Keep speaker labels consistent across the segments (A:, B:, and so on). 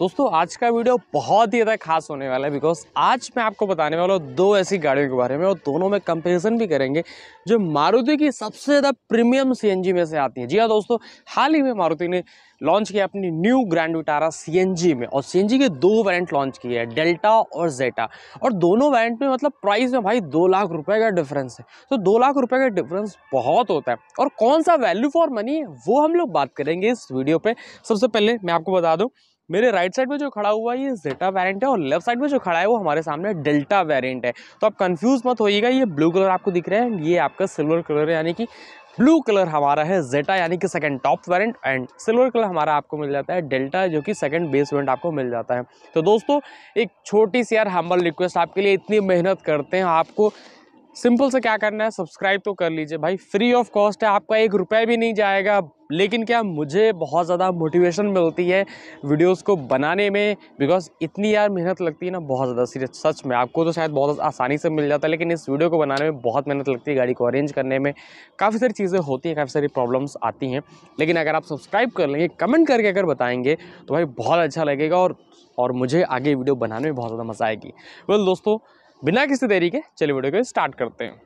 A: दोस्तों आज का वीडियो बहुत ही ज़्यादा खास होने वाला है बिकॉज आज मैं आपको बताने वाला हूँ दो ऐसी गाड़ियों के बारे में और दोनों में कंपैरिजन भी करेंगे जो मारुति की सबसे ज़्यादा प्रीमियम सीएनजी में से आती है जी हाँ दोस्तों हाल ही में मारुति ने लॉन्च किया अपनी न्यू ग्रैंड विटारा सीएनजी में और सीएनजी के दो वैरेंट लॉन्च किए हैं डेल्टा और जेटा और दोनों वैरेंट में मतलब प्राइस में भाई दो लाख रुपये का डिफरेंस है तो दो लाख रुपये का डिफरेंस बहुत होता है और कौन सा वैल्यू फॉर मनी है वो हम लोग बात करेंगे इस वीडियो पर सबसे पहले मैं आपको बता दूँ मेरे राइट साइड में जो खड़ा हुआ है ये जेटा वेरिएंट है और लेफ्ट साइड में जो खड़ा है वो हमारे सामने डेल्टा वेरिएंट है तो आप कंफ्यूज मत होइएगा ये ब्लू कलर आपको दिख रहा है ये आपका सिल्वर कलर है यानी कि ब्लू कलर हमारा है जेटा यानी कि second top variant and silver colour हमारा आपको मिल जाता है डेल्टा जो कि सेकंड बेस वेरिएंट आपको मिल जाता है तो दोस्तों एक छोटी सी यार हम्बल रिक्वेस्ट आपके लिए इतनी मेहनत करते हैं आपको सिंपल से क्या करना है सब्सक्राइब तो कर लीजिए भाई फ्री ऑफ कॉस्ट है आपका एक रुपया भी नहीं जाएगा लेकिन क्या मुझे बहुत ज़्यादा मोटिवेशन मिलती है वीडियोस को बनाने में बिकॉज इतनी यार मेहनत लगती है ना बहुत ज़्यादा सीरियस सच में आपको तो शायद बहुत आसानी से मिल जाता है लेकिन इस वीडियो को बनाने में बहुत मेहनत लगती है गाड़ी को अरेंज करने में काफ़ी सारी चीज़ें होती हैं काफ़ी सारी प्रॉब्लम्स आती हैं लेकिन अगर आप सब्सक्राइब कर लेंगे कमेंट करके अगर बताएंगे तो भाई बहुत अच्छा लगेगा और और मुझे आगे वीडियो बनाने में बहुत ज़्यादा मज़ा आएगी वेल दोस्तों बिना किसी देरी के चलिए वीडियो को स्टार्ट करते हैं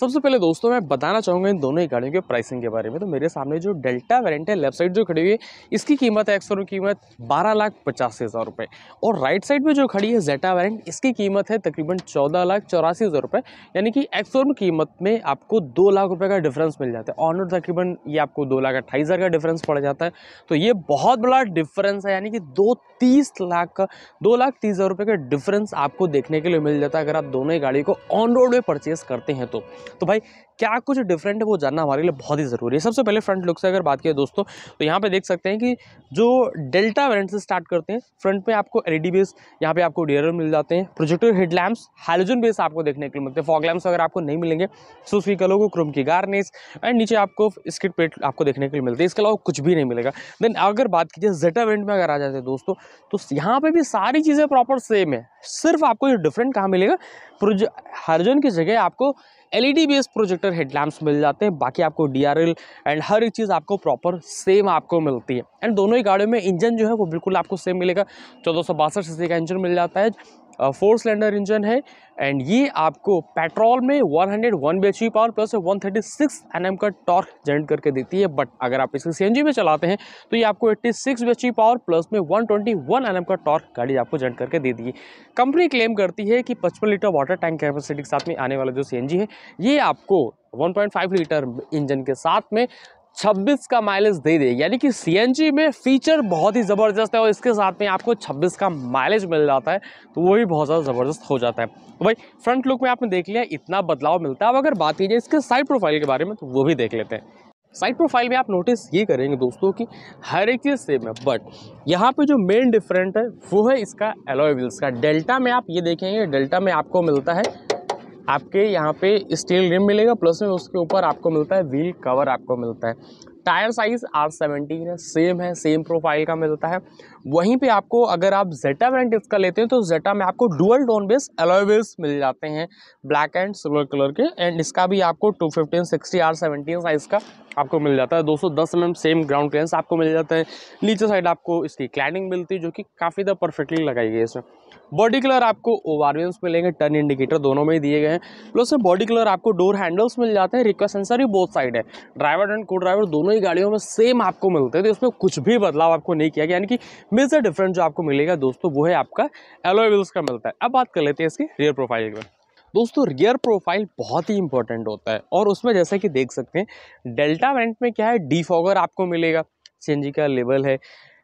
A: सबसे पहले दोस्तों मैं बताना चाहूँगा इन दोनों ही गाड़ियों के प्राइसिंग के बारे में तो मेरे सामने जो डेल्टा वेरेंट है लेफ्ट साइड जो खड़ी हुई है इसकी कीमत है एक्सरो कीमत बारह लाख पचासी हज़ार रुपये और राइट साइड में जो खड़ी है जेटा वेरेंट इसकी कीमत है तकरीबन चौदह लाख चौरासी हज़ार रुपये यानी कि एक्सरो कीमत में आपको दो लाख रुपये का डिफरेंस मिल जाता है ऑनर तकरीबन ये आपको दो लाख अट्ठाईस हज़ार का डिफरेंस पड़ जाता है तो ये बहुत बड़ा डिफरेंस है यानी कि दो तीस लाख का दो लाख तीस हज़ार रुपये का डिफरेंस आपको देखने के लिए मिल जाता है अगर आप दोनों ही गाड़ी को ऑन रोड में परचेज़ करते हैं तो तो भाई क्या कुछ डिफरेंट है वो जानना हमारे लिए बहुत ही ज़रूरी है सबसे पहले फ्रंट लुक से अगर बात करें दोस्तों तो यहाँ पे देख सकते हैं कि जो डेल्टा वेरिएंट से स्टार्ट करते हैं फ्रंट में आपको एल ई बेस यहाँ पे आपको डी मिल जाते हैं projector head lamps halogen base आपको देखने के लिए मिलते हैं फॉग लैम्प्स अगर आपको नहीं मिलेंगे सो स्पीकर लोगों को क्रोम की गार्नेस एंड नीचे आपको स्किट पेट आपको देखने के लिए मिलते हैं इसके अलावा कुछ भी नहीं मिलेगा देन अगर बात कीजिए जेटा वेंट में अगर आ जाते हैं दोस्तों तो यहाँ पर भी सारी चीज़ें प्रॉपर सेम है सिर्फ आपको ये डिफरेंट कहाँ मिलेगा हाइलोजन की जगह आपको एलईडी बेस्ड प्रोजेक्टर हेडलैम्प्स मिल जाते हैं बाकी आपको डीआरएल एंड हर एक चीज़ आपको प्रॉपर सेम आपको मिलती है एंड दोनों ही गाड़ियों में इंजन जो है वो बिल्कुल आपको सेम मिलेगा चौदह सौ बासठ सी का इंजन मिल जाता है फोर सिलेंडर इंजन है एंड ये आपको पेट्रोल में 101 bhp पावर प्लस 136 एम का टॉर्क जनरेट करके देती है बट अगर आप इसे सीएनजी में चलाते हैं तो ये आपको 86 पी पावर प्लस में 121 एम का टॉर्क गाड़ी आपको जनरेट करके देती है कंपनी क्लेम करती है कि 55 लीटर वाटर टैंक कैपेसिटी के साथ में आने वाला जो सी है ये आपको 1.5 लीटर इंजन के साथ में 26 का माइलेज दे दे यानी कि सी में फीचर बहुत ही ज़बरदस्त है और इसके साथ में आपको 26 का माइलेज मिल जाता है तो वो भी बहुत ज़्यादा ज़बरदस्त हो जाता है तो भाई फ्रंट लुक में आपने देख लिया इतना बदलाव मिलता है अब अगर बात की जाए इसके साइड प्रोफाइल के बारे में तो वो भी देख लेते हैं साइड प्रोफाइल में आप नोटिस ये करेंगे दोस्तों कि हर एक चीज़ सेम है बट यहाँ पे जो मेन डिफरेंट है वो है इसका एलोएबल्स का डेल्टा में आप ये देखेंगे डेल्टा में आपको मिलता है आपके यहाँ पे स्टील रिम मिलेगा प्लस में उसके ऊपर आपको मिलता है व्हील कवर आपको मिलता है टायर साइज़ आर सेवनटीन है सेम है सेम प्रोफाइल का मिलता है वहीं पे आपको अगर आप जेटा ब्रांड इसका लेते हैं तो जेटा में आपको डुअल डोन बेस एलोवेस मिल जाते हैं ब्लैक एंड सिल्वर कलर के एंड इसका भी आपको two fifteen sixty R seventeen size का आपको मिल जाता है दो सौ दस एम सेम ग्राउंड क्लियरेंस आपको मिल जाता है नीचे साइड आपको इसकी क्लैडिंग मिलती है जो कि काफ़ी ज़्यादा परफेक्टली लगाई गई है इसमें बॉडी कलर आपको ओवारियम्स मिलेंगे टर्न इंडिकेटर दोनों में ही दिए गए हैं प्लस में बॉडी कलर आपको डोर हैंडल्स मिल जाते हैं रिक्वेस्ट सेंसर भी बोथ साइड है ड्राइवर एंड को ड्राइवर दोनों ही गाड़ियों में सेम आपको मिलते हैं तो इसमें कुछ भी बदलाव आपको नहीं किया गया यानी कि मेजर डिफरेंट जो आपको मिलेगा दोस्तों वो है आपका एलोएबल्स का मिलता है अब बात कर लेते हैं इसकी रियर प्रोफाइल की दोस्तों रियर प्रोफाइल बहुत ही इंपॉर्टेंट होता है और उसमें जैसे कि देख सकते हैं डेल्टा वेंट में क्या है डीफॉगर आपको मिलेगा सी का लेवल है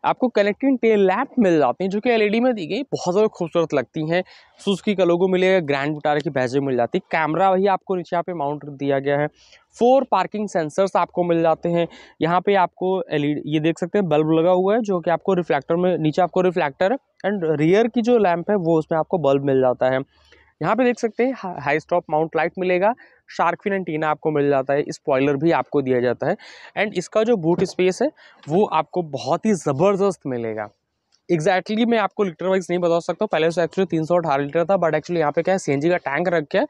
A: आपको कनेक्टिंग टेल लैप मिल जाती हैं जो कि एलईडी e में दी गई बहुत ज़्यादा खूबसूरत लगती हैं सुजुकी का लोगो मिलेगा ग्रैंड विटारा की बैजे मिल जाती है कैमरा वही आपको नीचे यहाँ पे माउंट दिया गया है फोर पार्किंग सेंसर्स आपको मिल जाते हैं यहाँ पे आपको एल e ये देख सकते हैं बल्ब लगा हुआ है जो कि आपको रिफ्लेक्टर में नीचे आपको रिफ्लेक्टर एंड रियर की जो लैम्प है वो उसमें आपको बल्ब मिल जाता है यहाँ पे देख सकते हैं हाई स्टॉप माउंट लाइट मिलेगा शार्क फिन एंटीना आपको मिल जाता है स्पॉयलर भी आपको दिया जाता है एंड इसका जो बूट स्पेस है वो आपको बहुत ही ज़बरदस्त मिलेगा एक्जैक्टली exactly मैं आपको लीटर वाइज नहीं बता सकता पहले से तो एक्चुअली तीन सौ अठारह लीटर था बट एक्चुअली यहाँ पे क्या है सी का टैंक रख है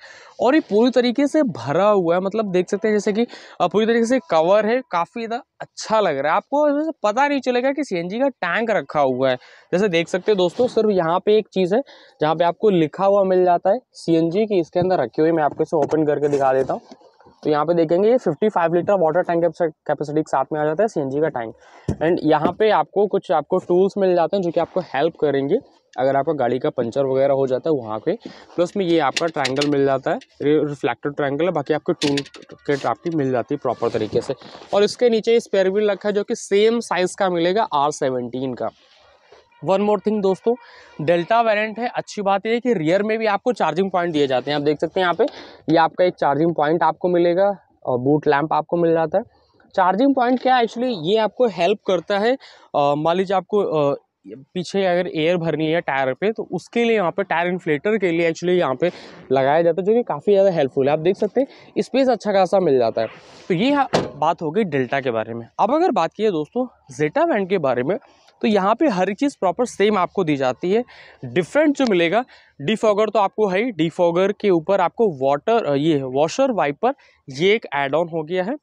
A: और ये पूरी तरीके से भरा हुआ है मतलब देख सकते हैं जैसे कि पूरी तरीके से कवर है काफ़ी अच्छा लग रहा है आपको पता नहीं चलेगा कि सी का टैंक रखा हुआ है जैसे देख सकते हैं दोस्तों सिर्फ यहाँ पे एक चीज़ है जहाँ पे आपको लिखा हुआ मिल जाता है सी की इसके अंदर रखी हुई मैं आपको इसे ओपन करके दिखा देता हूँ तो यहाँ पे देखेंगे ये 55 लीटर वाटर टैंक कैपेसिटी के साथ में आ जाता है सी का टैंक एंड यहाँ पे आपको कुछ आपको टूल्स मिल जाते हैं जो कि आपको हेल्प करेंगे अगर आपका गाड़ी का पंचर वगैरह हो जाता है वहाँ पे प्लस में ये आपका ट्रायंगल मिल जाता है रिफ्लेक्टेड ट्रायंगल है बाकी आपको टूल किट आपकी मिल जाती है प्रॉपर तरीके से और इसके नीचे स्पेयर व्हील रखा है जो कि सेम साइज़ का मिलेगा आर सेवनटीन का वन मोर थिंग दोस्तों डेल्टा वेरिएंट है अच्छी बात यह है कि रियर में भी आपको चार्जिंग पॉइंट दिए जाते हैं आप देख सकते हैं यहाँ पे ये आपका एक चार्जिंग पॉइंट आपको मिलेगा और बूट लैम्प आपको मिल जाता है चार्जिंग पॉइंट क्या है एक्चुअली ये आपको हेल्प करता है मान लीजिए आपको आ, पीछे अगर एयर भरनी है टायर पे तो उसके लिए यहाँ पे टायर इन्फ्लेटर के लिए एक्चुअली यहाँ पे लगाया जाता है जो कि काफ़ी ज़्यादा हेल्पफुल है आप देख सकते हैं स्पेस अच्छा खासा मिल जाता है तो ये बात हो गई डेल्टा के बारे में अब अगर बात की है दोस्तों जेटा वैंड के बारे में तो यहाँ पे हर चीज़ प्रॉपर सेम आपको दी जाती है डिफरेंट जो मिलेगा डिफॉगर तो आपको है ही डिफॉगर के ऊपर आपको वाटर ये वॉशर वाइपर ये एक एड ऑन हो गया है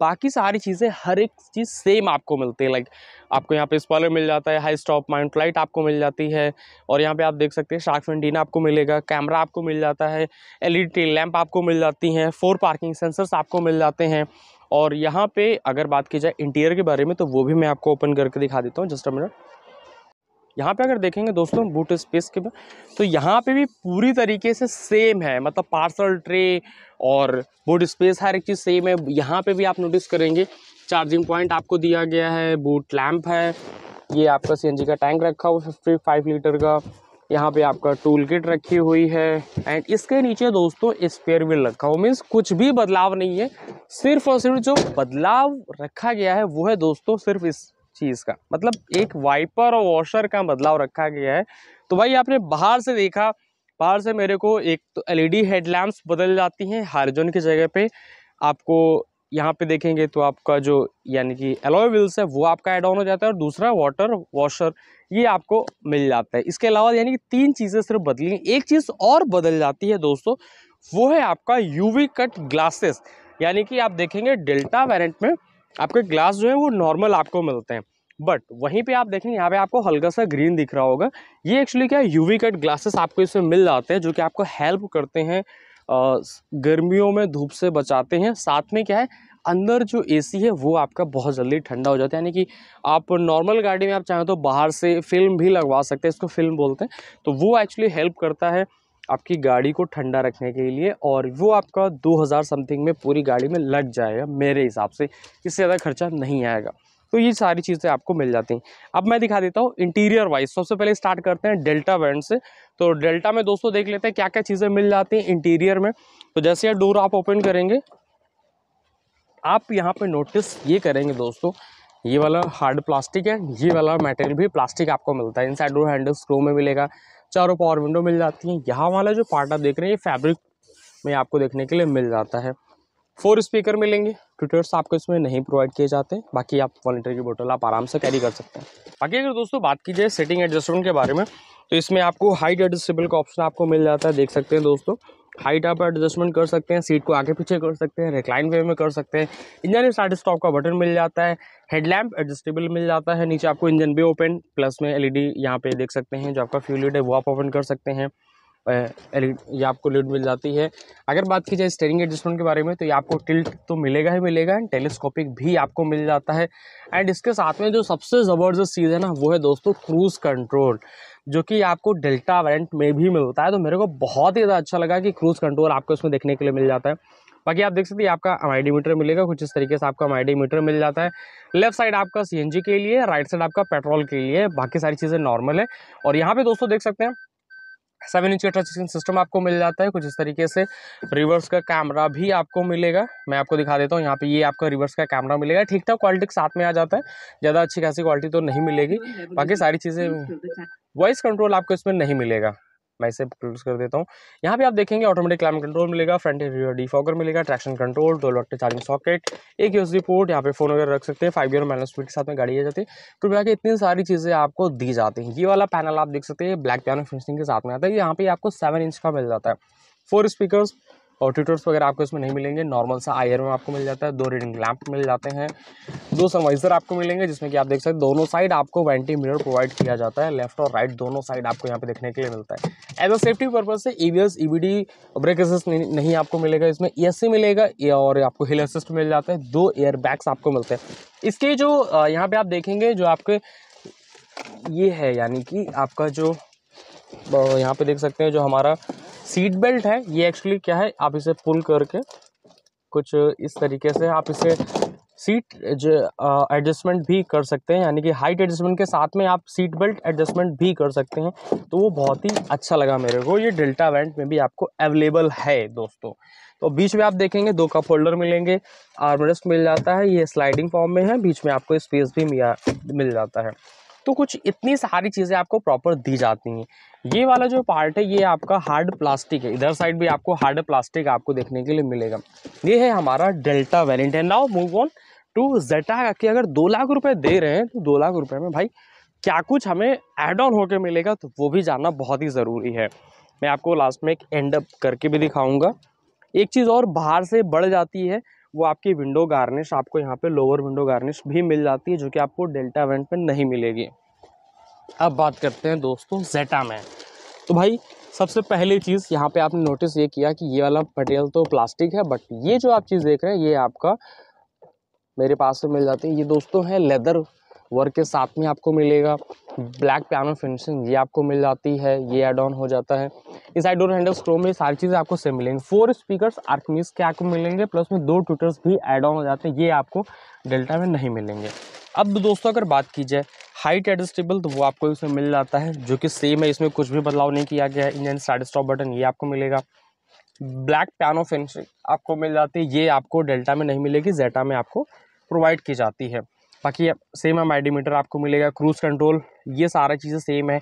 A: बाकी सारी चीज़ें हर एक चीज़ सेम आपको मिलती है लाइक आपको यहाँ पे स्पॉलर मिल जाता है हाई स्टॉप माउंट लाइट आपको मिल जाती है और यहाँ पे आप देख सकते हैं शार्क फेंटीना आपको मिलेगा कैमरा आपको मिल जाता है एलईडी ई लैम्प आपको मिल जाती हैं फोर पार्किंग सेंसर्स आपको मिल जाते हैं और यहाँ पे अगर बात की जाए इंटीरियर के बारे में तो वो भी मैं आपको ओपन करके दिखा देता हूँ जस्ट अ मिनट यहाँ पे अगर देखेंगे दोस्तों बूट स्पेस के तो यहाँ पे भी पूरी तरीके से सेम है मतलब पार्सल ट्रे और बूट स्पेस हर एक चीज़ सेम है यहाँ पे भी आप नोटिस करेंगे चार्जिंग पॉइंट आपको दिया गया है बूट लैम्प है ये आपका सी का टैंक रखा हुआ फिफ्टी फाइव लीटर का यहाँ पे आपका टूल किट रखी हुई है एंड इसके नीचे दोस्तों स्पेयर व्हील रखा हुआ मीन्स कुछ भी बदलाव नहीं है सिर्फ और सिर्फ जो बदलाव रखा गया है वो है दोस्तों सिर्फ इस चीज़ का मतलब एक वाइपर और वॉशर का बदलाव रखा गया है तो भाई आपने बाहर से देखा बाहर से मेरे को एक तो एलईडी हेडलैम्प्स बदल जाती हैं हारजोन की जगह पे आपको यहाँ पे देखेंगे तो आपका जो यानी कि एलोय व्हील्स है वो आपका एड ऑन हो जाता है और दूसरा वाटर वॉशर ये आपको मिल जाता है इसके अलावा यानी कि तीन चीज़ें सिर्फ बदली एक चीज़ और बदल जाती है दोस्तों वो है आपका यूवी कट ग्लासेस यानी कि आप देखेंगे डेल्टा वेरेंट में आपके ग्लास जो है वो नॉर्मल आपको मिलते हैं बट वहीं पे आप देखेंगे यहाँ पे आपको हल्का सा ग्रीन दिख रहा होगा ये एक्चुअली क्या यूवी कट ग्लासेस आपको इसमें मिल जाते हैं जो कि आपको हेल्प करते हैं गर्मियों में धूप से बचाते हैं साथ में क्या है अंदर जो एसी है वो आपका बहुत जल्दी ठंडा हो जाता है यानी कि आप नॉर्मल गाड़ी में आप चाहें तो बाहर से फिल्म भी लगवा सकते हैं इसको फिल्म बोलते हैं तो वो एक्चुअली हेल्प करता है आपकी गाड़ी को ठंडा रखने के लिए और वो आपका 2000 समथिंग में पूरी गाड़ी में लग जाएगा मेरे हिसाब से इससे ज़्यादा खर्चा नहीं आएगा तो ये सारी चीज़ें आपको मिल जाती हैं अब मैं दिखा देता हूँ इंटीरियर वाइज सबसे पहले स्टार्ट करते हैं डेल्टा वैंड से तो डेल्टा में दोस्तों देख लेते हैं क्या क्या चीज़ें मिल जाती हैं इंटीरियर में तो जैसे यह डोर आप ओपन करेंगे आप यहाँ पे नोटिस ये करेंगे दोस्तों ये वाला हार्ड प्लास्टिक है ये वाला मटेरियल भी प्लास्टिक आपको मिलता है inside door handle screw में मिलेगा चारों पावर विंडो मिल जाती है यहाँ वाला जो पार्ट आप देख रहे हैं ये फैब्रिक में आपको देखने के लिए मिल जाता है फोर स्पीकर मिलेंगे ट्विटर्स आपको इसमें नहीं प्रोवाइड किए जाते बाकी आप वन लीटर की बोतल आप आराम से कैरी कर सकते हैं बाकी अगर दोस्तों बात की जाए सेटिंग एडजस्टमेंट के बारे में तो इसमें आपको हाइट एडजस्टेबल का ऑप्शन आपको मिल जाता है देख सकते हैं दोस्तों हाइट आप एडजस्टमेंट कर सकते हैं सीट को आगे पीछे कर सकते हैं रिक्लाइन वे में कर सकते हैं इंजन में स्टार्ट स्टॉप का बटन मिल जाता है हेडलैम्प एडजस्टेबल मिल जाता है नीचे आपको इंजन भी ओपन प्लस में एलईडी ई यहाँ पे देख सकते हैं जो आपका फ्यूल लीड है वो आप ओपन कर सकते हैं एल e ये आपको लीड मिल जाती है अगर बात की जाए स्टेयरिंग एडजस्टमेंट के बारे में तो ये आपको टिल्ट तो मिलेगा ही मिलेगा एंड टेलीस्कोपिक भी आपको मिल जाता है एंड इसके साथ में जो सबसे ज़बरदस्त चीज़ है ना वो है दोस्तों क्रूज़ कंट्रोल जो कि आपको डेल्टा वेंट में भी मिलता है तो मेरे को बहुत ही ज़्यादा अच्छा लगा कि क्रूज़ कंट्रोल आपको इसमें देखने के लिए मिल जाता है बाकी आप देख सकते हैं आपका एम मीटर मिलेगा कुछ इस तरीके से आपका एम मीटर मिल जाता है लेफ्ट साइड आपका सी के लिए राइट साइड आपका पेट्रोल के लिए बाकी सारी चीज़ें नॉर्मल है और यहाँ पर दोस्तों देख सकते हैं सेवन इंच का टच स्क्रीन सिस्टम आपको मिल जाता है कुछ इस तरीके से रिवर्स का कैमरा भी आपको मिलेगा मैं आपको दिखा देता हूँ यहाँ पे ये आपका रिवर्स का कैमरा मिलेगा ठीक ठाक क्वालिटी के साथ में आ जाता है ज़्यादा अच्छी खासी क्वालिटी तो नहीं मिलेगी बाकी सारी चीज़ें वॉइस कंट्रोल आपको इसमें नहीं मिलेगा मैं इसे क्लोज कर देता हूँ यहाँ पे आप देखेंगे ऑटोमेटिक क्लाइमेट कंट्रोल मिलेगा फ्रंट रियर डिफॉगर मिलेगा ट्रैक्शन कंट्रोल दो लॉक्टे चार्जिंग सॉकेट एक यूज रिपोर्ट यहाँ पे फोन वगैरह रख सकते हैं फाइव ईयर माइनस स्पीड के साथ में गाड़ी आ जाती है तो मिला के इतनी सारी चीज़ें आपको दी जाती हैं ये वाला पैनल आप देख सकते हैं ब्लैक पैनल फिनिशिंग के साथ में आता है यहाँ पे आपको सेवन इंच का मिल जाता है फोर स्पीकर्स और ट्यूटर्स वगैरह आपको इसमें नहीं मिलेंगे नॉर्मल सा आयर में आपको मिल जाता है दो रीडिंग लैंप मिल जाते हैं दो सनवाइजर आपको मिलेंगे जिसमें कि आप देख सकते हैं दोनों साइड आपको वेंटी मिरर प्रोवाइड किया जाता है लेफ्ट और राइट दोनों साइड आपको यहाँ पे देखने के लिए मिलता है एज अ सेफ्टी पर्पज से ई वी ब्रेक असिस्ट नहीं आपको मिलेगा इसमें ई मिलेगा और आपको हिल असिस्ट मिल जाता है दो एयर बैग्स आपको मिलते हैं इसके जो यहाँ पर आप देखेंगे जो आपके ये है यानी कि आपका जो यहाँ पे देख सकते हैं जो हमारा सीट बेल्ट है ये एक्चुअली क्या है आप इसे पुल करके कुछ इस तरीके से आप इसे सीट जो एडजस्टमेंट भी कर सकते हैं यानी कि हाइट एडजस्टमेंट के साथ में आप सीट बेल्ट एडजस्टमेंट भी कर सकते हैं तो वो बहुत ही अच्छा लगा मेरे को ये डेल्टा वेंट में भी आपको अवेलेबल है दोस्तों तो बीच में आप देखेंगे दो कप होल्डर मिलेंगे आर्मरेस्ट मिल जाता है ये स्लाइडिंग फॉर्म में है बीच में आपको स्पेस भी मिल जाता है तो कुछ इतनी सारी चीज़ें आपको प्रॉपर दी जाती हैं ये वाला जो पार्ट है ये आपका हार्ड प्लास्टिक है इधर साइड भी आपको हार्ड प्लास्टिक आपको देखने के लिए मिलेगा ये है हमारा डेल्टा वेरियंट है now move on to Zeta की अगर दो लाख रुपए दे रहे हैं तो दो लाख रुपए में भाई क्या कुछ हमें एड ऑन होकर मिलेगा तो वो भी जानना बहुत ही ज़रूरी है मैं आपको लास्ट में एक एंड अप करके भी दिखाऊंगा एक चीज़ और बाहर से बढ़ जाती है वो आपकी विंडो गार्निश आपको यहाँ पे लोअर विंडो गार्निश भी मिल जाती है जो कि आपको डेल्टा वेंट पर नहीं मिलेगी अब बात करते हैं दोस्तों जेटा में तो भाई सबसे पहली चीज़ यहाँ पे आपने नोटिस ये किया कि ये वाला मटेरियल तो प्लास्टिक है बट ये जो आप चीज़ देख रहे हैं ये आपका मेरे पास में मिल जाती है ये दोस्तों है लेदर वर्क के साथ में आपको मिलेगा ब्लैक पियानो फिनिशिंग ये आपको मिल जाती है ये एड ऑन हो जाता है इस आई डोर हैंडल स्टोर में सारी चीज़ें आपको सेम मिलेंगी फोर स्पीकर आर्कमीज के आपको मिलेंगे प्लस में दो ट्विटर्स भी एड ऑन हो जाते हैं ये आपको डेल्टा में नहीं मिलेंगे अब दोस्तों अगर बात की जाए हाइट एडजस्टेबल तो वो आपको इसमें मिल जाता है जो कि सेम है इसमें कुछ भी बदलाव नहीं किया गया है इंजन स्टार्ट स्टॉप बटन ये आपको मिलेगा ब्लैक पैनो फिनिशिंग आपको मिल जाती है ये आपको डेल्टा में नहीं मिलेगी जेटा में आपको प्रोवाइड की जाती है बाकी same M I D meter आपको मिलेगा क्रूज़ कंट्रोल ये सारा चीज़ें सेम है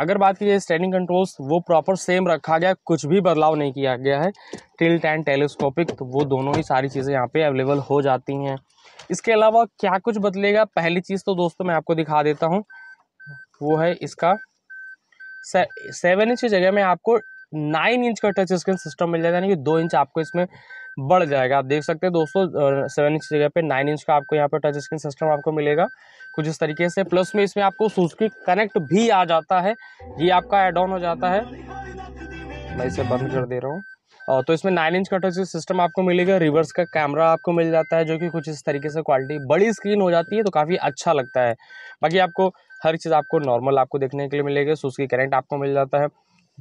A: अगर बात की जाए स्टैंडिंग कंट्रोल्स वो प्रॉपर सेम रखा गया कुछ भी बदलाव नहीं किया गया है टिल्ट एंड टेलीस्कोपिक तो वो दोनों ही सारी चीज़ें यहाँ पे अवेलेबल हो जाती हैं इसके अलावा क्या कुछ बदलेगा पहली चीज़ तो दोस्तों मैं आपको दिखा देता हूँ वो है इसका सेवन इंच की जगह में आपको नाइन इंच का टच स्क्रीन सिस्टम मिल जाएगा यानी कि दो इंच आपको इसमें बढ़ जाएगा आप देख सकते हैं दोस्तों सेवन इंच जगह पे नाइन इंच का आपको यहाँ पे टच स्क्रीन सिस्टम आपको मिलेगा कुछ इस तरीके से प्लस में इसमें आपको सुजुकी कनेक्ट भी आ जाता है ये आपका एड ऑन हो जाता है मैं इसे बंद कर दे रहा हूँ तो इसमें नाइन इंच का टच सिस्टम आपको मिलेगा रिवर्स का कैमरा आपको मिल जाता है जो कि कुछ इस तरीके से क्वालिटी बड़ी स्क्रीन हो जाती है तो काफ़ी अच्छा लगता है बाकी आपको हर चीज़ आपको नॉर्मल आपको देखने के लिए मिलेगा सुस्की करेंट आपको मिल जाता है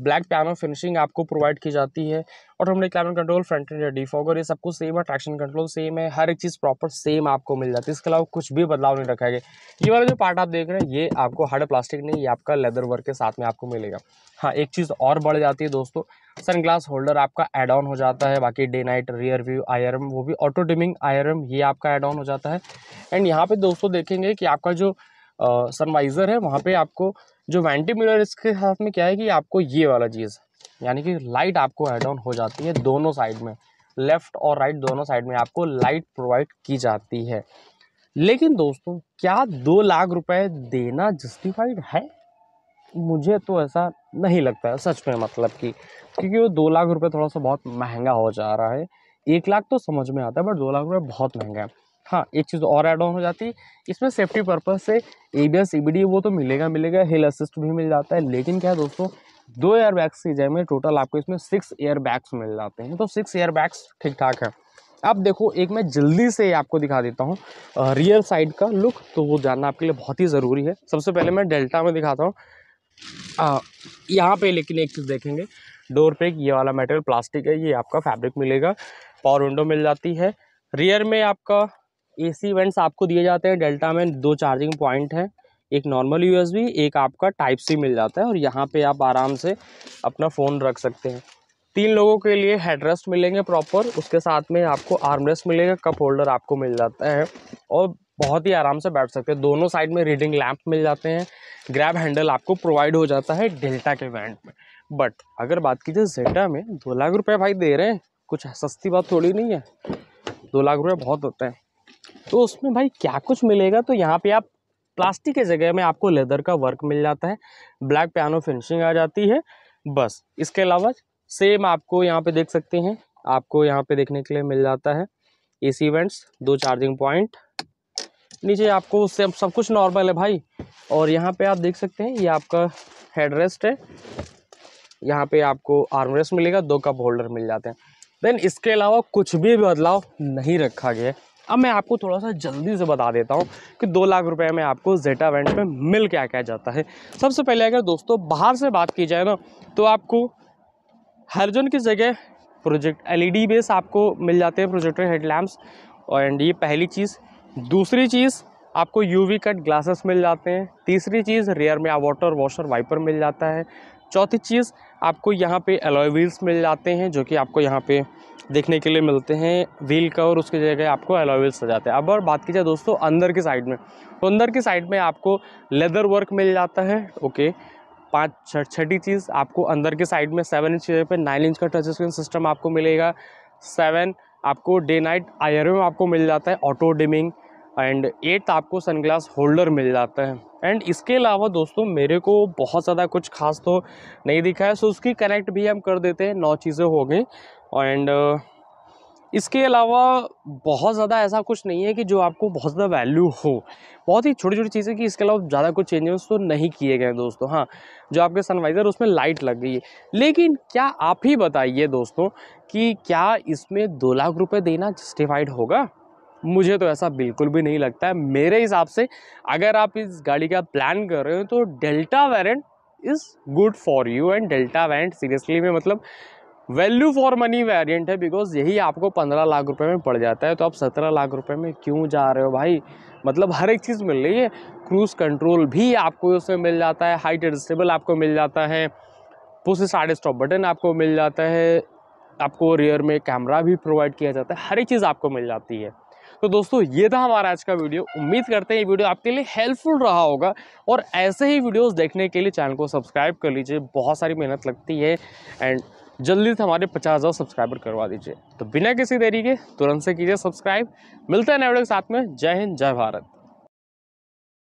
A: ब्लैक पियानो फिनिशिंग आपको प्रोवाइड की जाती है और हमने climate control front and defogger ये सब कुछ सेम है ट्रैक्शन कंट्रोल सेम है हर एक चीज़ प्रॉपर सेम आपको मिल जाती है इसके अलावा कुछ भी बदलाव नहीं रखा गया ये वाला जो पार्ट आप देख रहे हैं ये आपको हार्ड प्लास्टिक नहीं ये आपका लेदर वर्क के साथ में आपको मिलेगा हाँ एक चीज़ और बढ़ जाती है दोस्तों सनग्लास होल्डर आपका एड ऑन हो जाता है बाकी डे नाइट रियर व्यू आई वो भी ऑटो डिमिंग आई ये आपका एड ऑन हो जाता है एंड यहाँ पर दोस्तों देखेंगे कि आपका जो सनवाइज़र है वहाँ पर आपको जो वेंटिमुलर इसके साथ में क्या है कि आपको ये वाला चीज़ यानी कि लाइट आपको एड ऑन हो जाती है दोनों साइड में लेफ़्ट और राइट दोनों साइड में आपको लाइट प्रोवाइड की जाती है लेकिन दोस्तों क्या दो लाख रुपए देना जस्टिफाइड है मुझे तो ऐसा नहीं लगता है सच में मतलब कि क्योंकि वो दो लाख रुपए थोड़ा सा बहुत महंगा हो जा रहा है एक लाख तो समझ में आता है बट दो लाख रुपये बहुत महंगा है हाँ एक चीज़ और ऐड ऑन हो जाती है इसमें सेफ्टी पर्पज़ से ए बी एस वो तो मिलेगा मिलेगा हिल असिस्ट भी मिल जाता है लेकिन क्या है दोस्तों दो एयर बैग्स की जगह में टोटल आपको इसमें सिक्स एयर बैग्स मिल जाते हैं तो सिक्स एयर बैग्स ठीक ठाक है अब देखो एक मैं जल्दी से आपको दिखा देता हूँ रियर साइड का लुक तो वो जानना आपके लिए बहुत ही ज़रूरी है सबसे पहले मैं डेल्टा में दिखाता हूँ यहाँ पे लेकिन एक चीज़ देखेंगे डोर पे ये वाला मटेरियल प्लास्टिक है ये आपका फैब्रिक मिलेगा पावर विंडो मिल जाती है रियर में आपका एसी वेंट्स आपको दिए जाते हैं डेल्टा में दो चार्जिंग पॉइंट हैं एक नॉर्मल यूएसबी एक आपका टाइप सी मिल जाता है और यहाँ पे आप आराम से अपना फ़ोन रख सकते हैं तीन लोगों के लिए हेडरेस्ट मिलेंगे प्रॉपर उसके साथ में आपको आर्मरेस्ट मिलेगा कप होल्डर आपको मिल जाता है और बहुत ही आराम से बैठ सकते हैं दोनों साइड में रीडिंग लैंप मिल जाते हैं ग्रैब हैंडल आपको प्रोवाइड हो जाता है डेल्टा के वैंड में बट अगर बात कीजिए जेटा में दो लाख रुपये भाई दे रहे हैं कुछ सस्ती बात थोड़ी नहीं है दो लाख रुपये बहुत होते हैं तो उसमें भाई क्या कुछ मिलेगा तो यहाँ पे आप प्लास्टिक के जगह में आपको लेदर का वर्क मिल जाता है ब्लैक पियानो फिनिशिंग आ जाती है बस इसके अलावा सेम आपको यहाँ पे देख सकते हैं आपको यहाँ पे देखने के लिए मिल जाता है एसी वेंट्स दो चार्जिंग पॉइंट नीचे आपको उससे सब कुछ नॉर्मल है भाई और यहाँ पे आप देख सकते हैं ये आपका हेड रेस्ट है यहाँ पे आपको आर्म रेस्ट मिलेगा दो कप होल्डर मिल जाते हैं देन इसके अलावा कुछ भी बदलाव नहीं रखा गया है अब मैं आपको थोड़ा सा जल्दी से बता देता हूँ कि दो लाख रुपये में आपको जेटा वेंट में मिल क्या क्या जाता है सबसे पहले अगर दोस्तों बाहर से बात की जाए ना तो आपको हरजन की जगह प्रोजेक्ट एलईडी बेस e आपको मिल जाते हैं प्रोजेक्टर हेडलैम्प्स एंड ये पहली चीज़ दूसरी चीज़ आपको यूवी कट ग्लासेस मिल जाते हैं तीसरी चीज़ रेयर में वाटर वॉशर वाइपर मिल जाता है चौथी चीज़ आपको यहाँ पे अलॉय व्हील्स मिल जाते हैं जो कि आपको यहाँ पे देखने के लिए मिलते हैं व्हील कवर उसकी जगह आपको अलॉय व्हील्स सजाते जाते हैं अब और बात की जाए दोस्तों अंदर की साइड में तो अंदर की साइड में आपको लेदर वर्क मिल जाता है ओके पाँच छठी चीज़ आपको अंदर के साइड में सेवन इंच पे नाइन इंच का टच स्क्रीन सिस्टम आपको मिलेगा सेवन आपको डे नाइट आई में आपको मिल जाता है ऑटो डिमिंग एंड एट आपको सनग्लास होल्डर मिल जाता है एंड इसके अलावा दोस्तों मेरे को बहुत ज़्यादा कुछ खास तो नहीं दिखा है सो उसकी कनेक्ट भी हम कर देते हैं नौ चीज़ें हो गई एंड uh, इसके अलावा बहुत ज़्यादा ऐसा कुछ नहीं है कि जो आपको बहुत ज़्यादा वैल्यू हो बहुत ही छोटी छोटी चीज़ें कि इसके अलावा ज़्यादा कुछ चेंजेस तो नहीं किए गए दोस्तों हाँ जो आपके सनवाइज़र उसमें लाइट लग गई है लेकिन क्या आप ही बताइए दोस्तों कि क्या इसमें दो लाख रुपये देना जस्टिफाइड होगा मुझे तो ऐसा बिल्कुल भी नहीं लगता है मेरे हिसाब से अगर आप इस गाड़ी का प्लान कर रहे हो तो Delta variant is good for you and Delta variant seriously में मतलब वैल्यू फॉर मनी वेरिएंट है बिकॉज यही आपको पंद्रह लाख रुपए में पड़ जाता है तो आप सत्रह लाख रुपए में क्यों जा रहे हो भाई मतलब हर एक चीज़ मिल रही है क्रूज़ कंट्रोल भी आपको उसमें मिल जाता है हाइट एडजस्टेबल आपको मिल जाता है पुश साढ़े स्टॉप बटन आपको मिल जाता है आपको रियर में कैमरा भी प्रोवाइड किया जाता है हर एक चीज़ आपको मिल जाती है तो दोस्तों ये था हमारा आज का वीडियो उम्मीद करते हैं ये वीडियो आपके लिए हेल्पफुल रहा होगा और ऐसे ही वीडियोज़ देखने के लिए चैनल को सब्सक्राइब कर लीजिए बहुत सारी मेहनत लगती है एंड जल्दी से हमारे पचास हज़ार सब्सक्राइबर करवा दीजिए तो बिना किसी देरी के तुरंत से कीजिए सब्सक्राइब मिलता है नए वीडियो के साथ में जय हिंद जय भारत